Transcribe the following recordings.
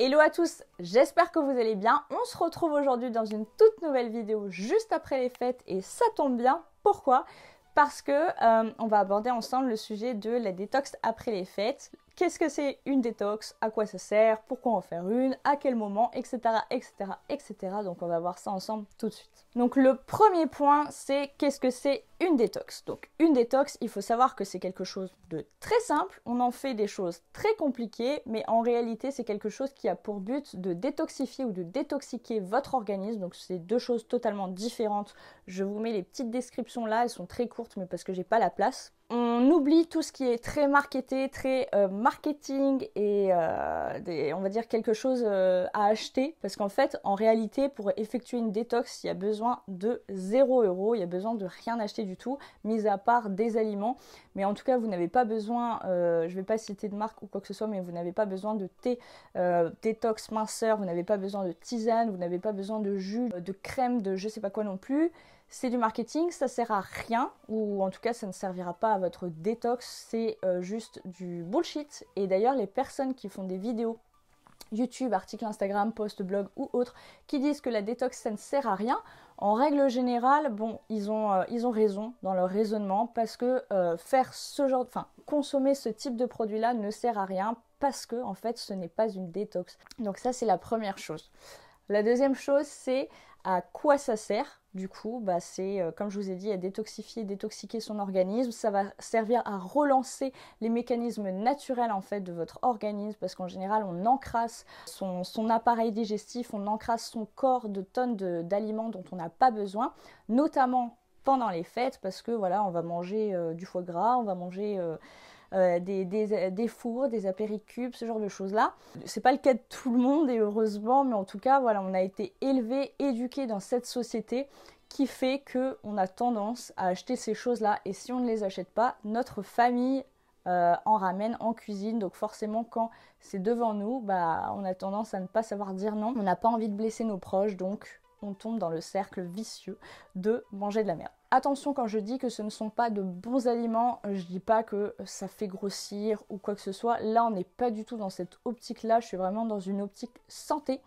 Hello à tous, j'espère que vous allez bien. On se retrouve aujourd'hui dans une toute nouvelle vidéo juste après les fêtes et ça tombe bien. Pourquoi Parce que euh, on va aborder ensemble le sujet de la détox après les fêtes, Qu'est-ce que c'est une détox À quoi ça sert Pourquoi en faire une À quel moment Etc. Etc. Etc. Donc on va voir ça ensemble tout de suite. Donc le premier point, c'est qu'est-ce que c'est une détox Donc une détox, il faut savoir que c'est quelque chose de très simple. On en fait des choses très compliquées, mais en réalité, c'est quelque chose qui a pour but de détoxifier ou de détoxiquer votre organisme. Donc c'est deux choses totalement différentes. Je vous mets les petites descriptions là, elles sont très courtes, mais parce que j'ai pas la place on oublie tout ce qui est très marketé, très euh, marketing et euh, on va dire quelque chose euh, à acheter parce qu'en fait, en réalité, pour effectuer une détox, il y a besoin de 0 euros, il y a besoin de rien acheter du tout, mis à part des aliments. Mais en tout cas, vous n'avez pas besoin, je ne vais pas citer de marque ou quoi que ce soit, mais vous n'avez pas besoin de thé détox minceur, vous n'avez pas besoin de tisane, vous n'avez pas besoin de jus, de crème, de je sais pas quoi non plus c'est du marketing, ça sert à rien, ou en tout cas ça ne servira pas à votre détox, c'est euh, juste du bullshit. Et d'ailleurs les personnes qui font des vidéos YouTube, articles Instagram, posts, blog ou autres, qui disent que la détox ça ne sert à rien, en règle générale, bon, ils ont, euh, ils ont raison dans leur raisonnement parce que euh, faire ce genre, enfin, consommer ce type de produit-là ne sert à rien parce que en fait ce n'est pas une détox. Donc ça c'est la première chose. La deuxième chose c'est à quoi ça sert Du coup, bah, c'est, euh, comme je vous ai dit, à détoxifier, détoxiquer son organisme. Ça va servir à relancer les mécanismes naturels en fait de votre organisme parce qu'en général, on encrasse son, appareil digestif, on encrasse son corps de tonnes d'aliments dont on n'a pas besoin, notamment pendant les fêtes parce que voilà, on va manger euh, du foie gras, on va manger... Euh, euh, des, des, euh, des, fours, des apéricubes, ce genre de choses-là. C'est pas le cas de tout le monde et heureusement, mais en tout cas, voilà, on a été élevé, éduqué dans cette société qui fait que on a tendance à acheter ces choses-là et si on ne les achète pas, notre famille euh, en ramène en cuisine. Donc forcément, quand c'est devant nous, bah, on a tendance à ne pas savoir dire non. On n'a pas envie de blesser nos proches, donc on tombe dans le cercle vicieux de manger de la merde. Attention quand je dis que ce ne sont pas de bons aliments, je dis pas que ça fait grossir ou quoi que ce soit. Là, on n'est pas du tout dans cette optique-là. Je suis vraiment dans une optique santé.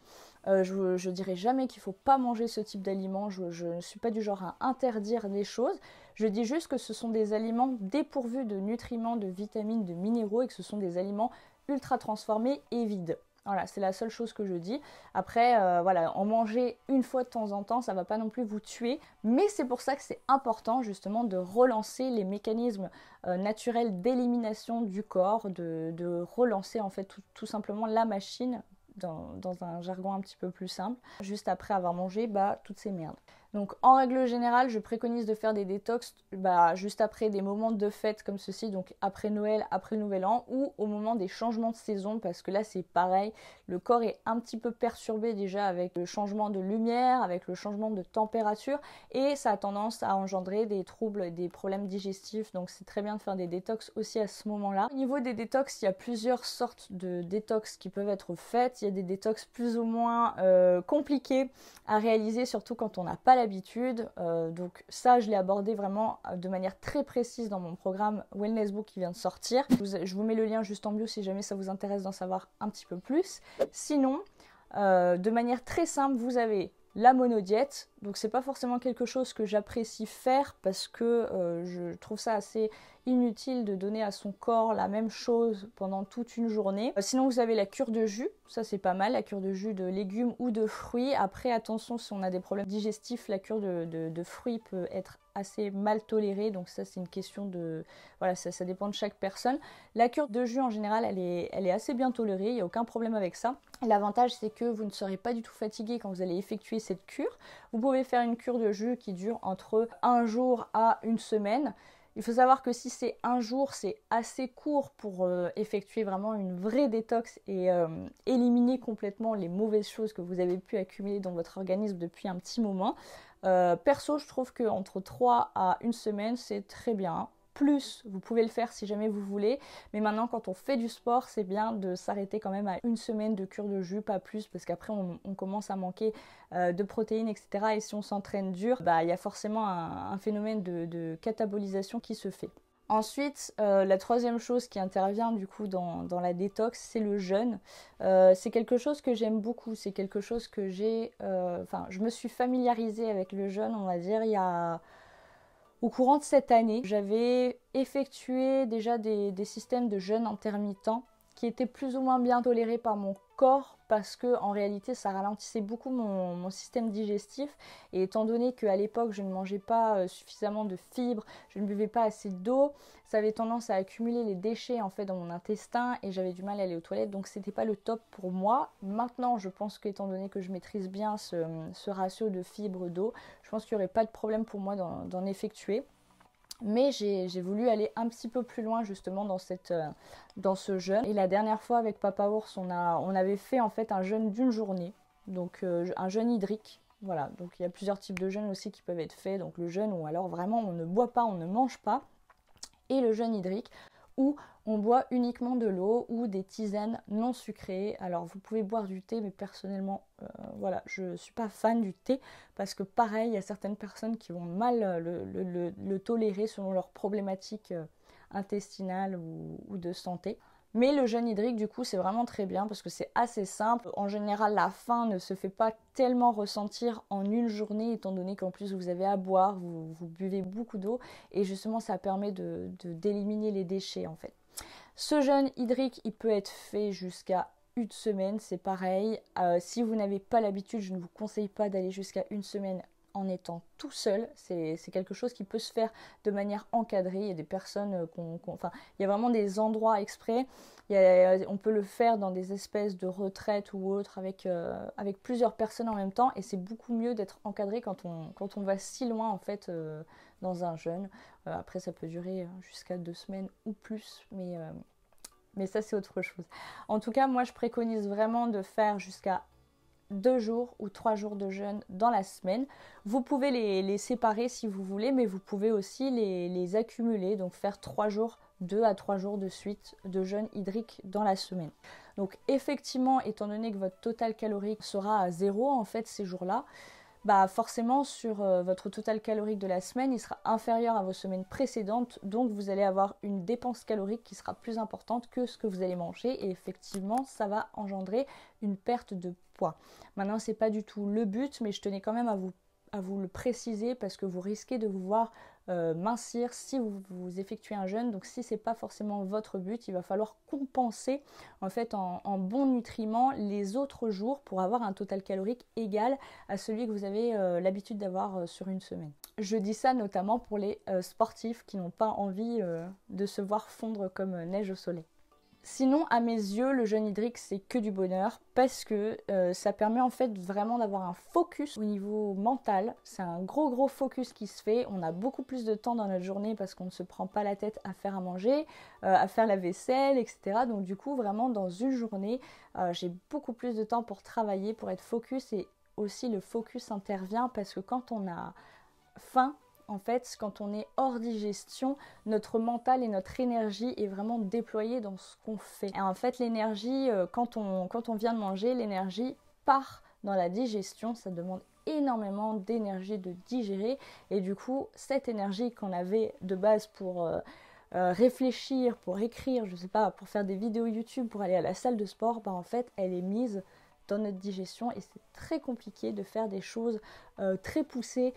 Euh, je, je dirais jamais qu'il faut pas manger ce type d'aliments. Je, je, ne suis pas du genre à interdire des choses. Je dis juste que ce sont des aliments dépourvus de nutriments, de vitamines, de minéraux et que ce sont des aliments ultra transformés et vides. Voilà, c'est la seule chose que je dis. Après, euh, voilà, en manger une fois de temps en temps, ça va pas non plus vous tuer, mais c'est pour ça que c'est important justement de relancer les mécanismes euh, naturels d'élimination du corps, de, relancer en fait tout, simplement la machine dans, dans, un jargon un petit peu plus simple, juste après avoir mangé bah, toutes ces merdes. Donc en règle générale, je préconise de faire des détox bah, juste après des moments de fête comme ceci, donc après Noël, après Nouvel An, ou au moment des changements de saison, parce que là c'est pareil, le corps est un petit peu perturbé déjà avec le changement de lumière, avec le changement de température, et ça a tendance à engendrer des troubles, et des problèmes digestifs, donc c'est très bien de faire des détox aussi à ce moment-là. Au niveau des détox, il y a plusieurs sortes de détox qui peuvent être faites, il y a des détox plus ou moins euh, compliqués à réaliser, surtout quand on n'a pas l'habitude. Euh, donc ça, je l'ai abordé vraiment euh, de manière très précise dans mon programme Wellness Book qui vient de sortir. Je vous, mets le lien juste en bio si jamais ça vous intéresse d'en savoir un petit peu plus. Sinon, euh, de manière très simple, vous avez la monodiète, donc c'est pas forcément quelque chose que j'apprécie faire parce que euh, je trouve ça assez inutile de donner à son corps la même chose pendant toute une journée. Euh, sinon vous avez la cure de jus, ça c'est pas mal, la cure de jus de légumes ou de fruits. Après attention si on a des problèmes digestifs, la cure de, de fruits peut être assez mal tolérée. Donc ça, c'est une question de... Voilà, ça, dépend de chaque personne. La cure de jus, en général, elle est, elle est assez bien tolérée. Il n'y a aucun problème avec ça. L'avantage, c'est que vous ne serez pas du tout fatigué quand vous allez effectuer cette cure. Vous pouvez faire une cure de jus qui dure entre un jour à une semaine. Il faut savoir que si c'est un jour, c'est assez court pour euh, effectuer vraiment une vraie détox et euh, éliminer complètement les mauvaises choses que vous avez pu accumuler dans votre organisme depuis un petit moment. Euh, perso, je trouve que entre 3 à une semaine, c'est très bien. Plus, vous pouvez le faire si jamais vous voulez. Mais maintenant, quand on fait du sport, c'est bien de s'arrêter quand même à une semaine de cure de jus, pas plus, parce qu'après, on, commence à manquer euh, de protéines, etc. Et si on s'entraîne dur, bah, il y a forcément un, phénomène de catabolisation qui se fait. Ensuite, euh, la troisième chose qui intervient du coup dans, la détox, c'est le jeûne. Euh, c'est quelque chose que j'aime beaucoup, c'est quelque chose que j'ai... Euh, enfin, je me suis familiarisée avec le jeûne, on va dire, il y a... Au courant de cette année, j'avais effectué déjà des, des systèmes de jeûne intermittent qui était plus ou moins bien toléré par mon corps parce que en réalité ça ralentissait beaucoup mon, système digestif et étant donné qu'à l'époque je ne mangeais pas euh, suffisamment de fibres, je ne buvais pas assez d'eau, ça avait tendance à accumuler les déchets en fait dans mon intestin et j'avais du mal à aller aux toilettes donc c'était pas le top pour moi. Maintenant je pense qu'étant donné que je maîtrise bien ce, ce ratio de fibres d'eau, je pense qu'il n'y aurait pas de problème pour moi d'en effectuer. Mais j'ai voulu aller un petit peu plus loin justement euh, dans, ce jeûne. Et la dernière fois avec Papa Ours, on, avait fait en fait un jeûne d'une journée, donc euh, un jeûne hydrique. Voilà, donc il y a plusieurs types de jeûnes aussi qui peuvent être faits. Donc le jeûne où alors vraiment on ne boit pas, on ne mange pas, et le jeûne hydrique. Ou on boit uniquement de l'eau ou des tisanes non sucrées. Alors vous pouvez boire du thé, mais personnellement, euh, voilà, je ne suis pas fan du thé parce que pareil, il y a certaines personnes qui vont mal euh, le, tolérer selon leurs problématiques euh, intestinales ou de santé. Mais le jeûne hydrique, du coup, c'est vraiment très bien parce que c'est assez simple. En général, la faim ne se fait pas tellement ressentir en une journée, étant donné qu'en plus vous avez à boire, vous, buvez beaucoup d'eau, et justement, ça permet de, d'éliminer les déchets en fait. Ce jeûne hydrique, il peut être fait jusqu'à une semaine, c'est pareil. Euh, si vous n'avez pas l'habitude, je ne vous conseille pas d'aller jusqu'à une semaine en étant tout seul. C'est quelque chose qui peut se faire de manière encadrée. Il y a des personnes euh, qu'on. enfin, il y a vraiment des endroits exprès. Il euh, on peut le faire dans des espèces de retraites ou autres avec, euh, avec plusieurs personnes en même temps. Et c'est beaucoup mieux d'être encadré quand on, quand on va si loin, en fait, dans un jeûne. après, ça peut durer jusqu'à deux semaines ou plus. Mais mais ça c'est autre chose. En tout cas, moi je préconise vraiment de faire jusqu'à deux jours ou trois jours de jeûne dans la semaine. Vous pouvez les, les séparer si vous voulez, mais vous pouvez aussi les, les accumuler, donc faire trois jours, deux à trois jours de suite de jeûne hydrique dans la semaine. Donc effectivement, étant donné que votre total calorique sera à zéro en fait ces jours-là, bah, forcément sur euh, votre total calorique de la semaine, il sera inférieur à vos semaines précédentes, donc vous allez avoir une dépense calorique qui sera plus importante que ce que vous allez manger et effectivement, ça va engendrer une perte de poids. Maintenant, c'est pas du tout le but, mais je tenais quand même à vous à vous le préciser parce que vous risquez de vous voir euh, mincir, si vous, effectuez un jeûne. Donc si ce n'est pas forcément votre but, il va falloir compenser en fait en, bons nutriments les autres jours pour avoir un total calorique égal à celui que vous avez euh, l'habitude d'avoir euh, sur une semaine. Je dis ça notamment pour les sportifs qui n'ont pas envie de se voir fondre comme neige au soleil. Sinon, à mes yeux, le jeûne hydrique, c'est que du bonheur parce que euh, ça permet en fait vraiment d'avoir un focus au niveau mental. C'est un gros gros focus qui se fait. On a beaucoup plus de temps dans notre journée parce qu'on ne se prend pas la tête à faire à manger, euh, à faire la vaisselle, etc. Donc du coup, vraiment dans une journée, euh, j'ai beaucoup plus de temps pour travailler, pour être focus et aussi le focus intervient parce que quand on a faim, en fait, quand on est hors digestion, notre mental et notre énergie est vraiment déployée dans ce qu'on fait. en fait, l'énergie, euh, quand on, quand on vient de manger, l'énergie part dans la digestion. Ça demande énormément d'énergie de digérer. Et du coup, cette énergie qu'on avait de base pour... Euh, euh, réfléchir, pour écrire, je sais pas, pour faire des vidéos YouTube, pour aller à la salle de sport, bah en fait, elle est mise dans notre digestion et c'est très compliqué de faire des choses très poussées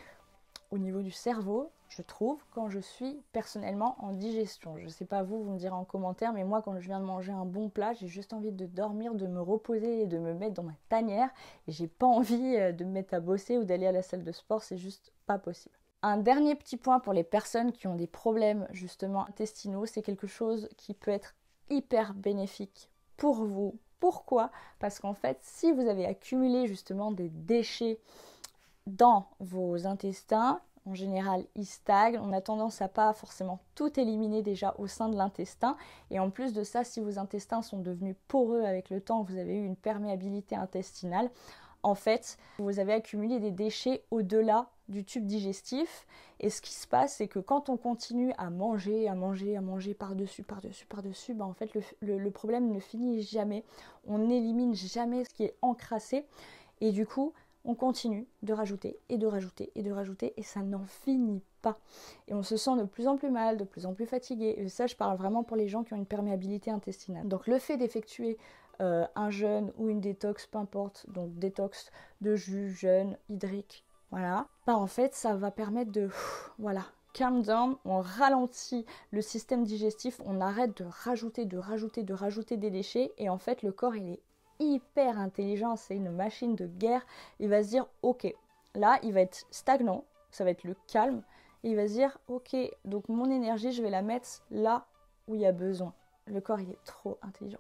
au niveau du cerveau, je trouve, quand je suis personnellement en digestion. Je sais pas vous, vous me direz en commentaire, mais moi, quand je viens de manger un bon plat, j'ai juste envie de dormir, de me reposer et de me mettre dans ma tanière. Et j'ai pas envie euh, de me mettre à bosser ou d'aller à la salle de sport, c'est juste pas possible. Un dernier petit point pour les personnes qui ont des problèmes justement intestinaux, c'est quelque chose qui peut être hyper bénéfique pour vous. Pourquoi Parce qu'en fait, si vous avez accumulé justement des déchets dans vos intestins. En général, ils stagnent. On a tendance à pas forcément tout éliminer déjà au sein de l'intestin. Et en plus de ça, si vos intestins sont devenus poreux avec le temps, vous avez eu une perméabilité intestinale. En fait, vous avez accumulé des déchets au-delà du tube digestif. Et ce qui se passe, c'est que quand on continue à manger, à manger, à manger par-dessus, par-dessus, par-dessus, bah en fait, le, le problème ne finit jamais. On n'élimine jamais ce qui est encrassé. Et du coup, on continue de rajouter et de rajouter et de rajouter et ça n'en finit pas. Et on se sent de plus en plus mal, de plus en plus fatigué. Et ça, je parle vraiment pour les gens qui ont une perméabilité intestinale. Donc le fait d'effectuer euh, un jeûne ou une détox, peu importe, donc détox de jus, jeûne, hydrique, voilà, bah en fait, ça va permettre de, voilà, calm down, on ralentit le système digestif, on arrête de rajouter, de rajouter, de rajouter des déchets et en fait le corps il est hyper intelligent, c'est une machine de guerre, il va se dire ok, là il va être stagnant, ça va être le calme, il va se dire ok, donc mon énergie je vais la mettre là où il y a besoin. Le corps il est trop intelligent.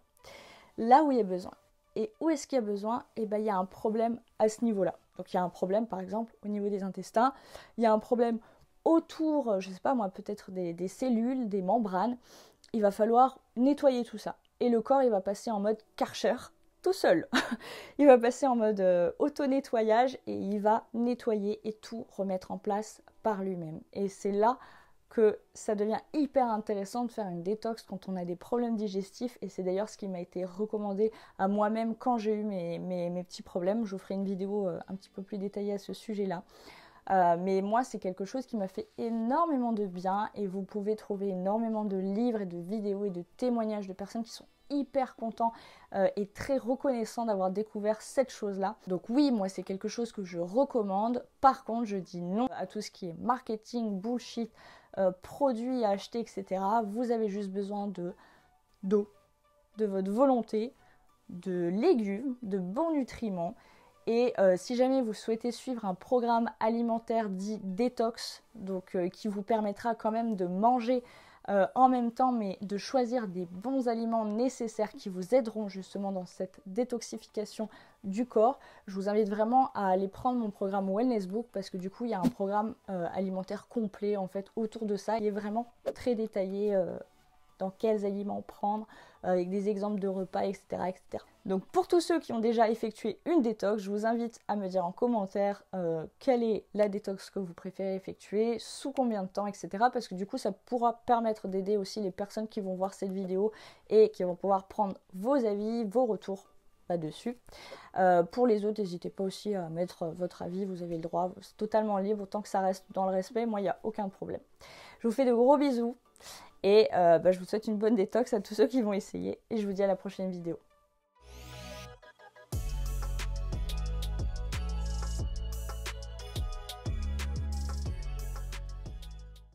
Là où il y a besoin. Et où est-ce qu'il y a besoin Et eh bien il y a un problème à ce niveau-là. Donc il y a un problème par exemple au niveau des intestins, il y a un problème autour, je sais pas moi, peut-être des, cellules, des membranes. Il va falloir nettoyer tout ça. Et le corps il va passer en mode karcher, tout seul. il va passer en mode euh, auto-nettoyage et il va nettoyer et tout remettre en place par lui-même. Et c'est là que ça devient hyper intéressant de faire une détox quand on a des problèmes digestifs et c'est d'ailleurs ce qui m'a été recommandé à moi-même quand j'ai eu mes, mes, petits problèmes. Je vous ferai une vidéo euh, un petit peu plus détaillée à ce sujet-là. Euh, mais moi, c'est quelque chose qui m'a fait énormément de bien et vous pouvez trouver énormément de livres et de vidéos et de témoignages de personnes qui sont hyper contents euh, et très reconnaissants d'avoir découvert cette chose-là. Donc oui, moi, c'est quelque chose que je recommande. Par contre, je dis non à tout ce qui est marketing, bullshit, euh, produits à acheter, etc. Vous avez juste besoin de d'eau, de votre volonté, de légumes, de bons nutriments et euh, si jamais vous souhaitez suivre un programme alimentaire dit détox, donc euh, qui vous permettra quand même de manger euh, en même temps, mais de choisir des bons aliments nécessaires qui vous aideront justement dans cette détoxification du corps, je vous invite vraiment à aller prendre mon programme Wellness Book parce que du coup il y a un programme alimentaire complet en fait autour de ça. Il est vraiment très détaillé dans quels aliments prendre, euh, avec des exemples de repas, etc., Donc pour tous ceux qui ont déjà effectué une détox, je vous invite à me dire en commentaire euh, quelle est la détox que vous préférez effectuer, sous combien de temps, etc. Parce que du coup, ça pourra permettre d'aider aussi les personnes qui vont voir cette vidéo et qui vont pouvoir prendre vos avis, vos retours là dessus. Euh, pour les autres, n'hésitez pas aussi à mettre votre avis, vous avez le droit, c'est totalement libre, tant que ça reste dans le respect, moi il n'y a aucun problème. Je vous fais de gros bisous et euh, bah, je vous souhaite une bonne détox à tous ceux qui vont essayer. Et je vous dis à la prochaine vidéo.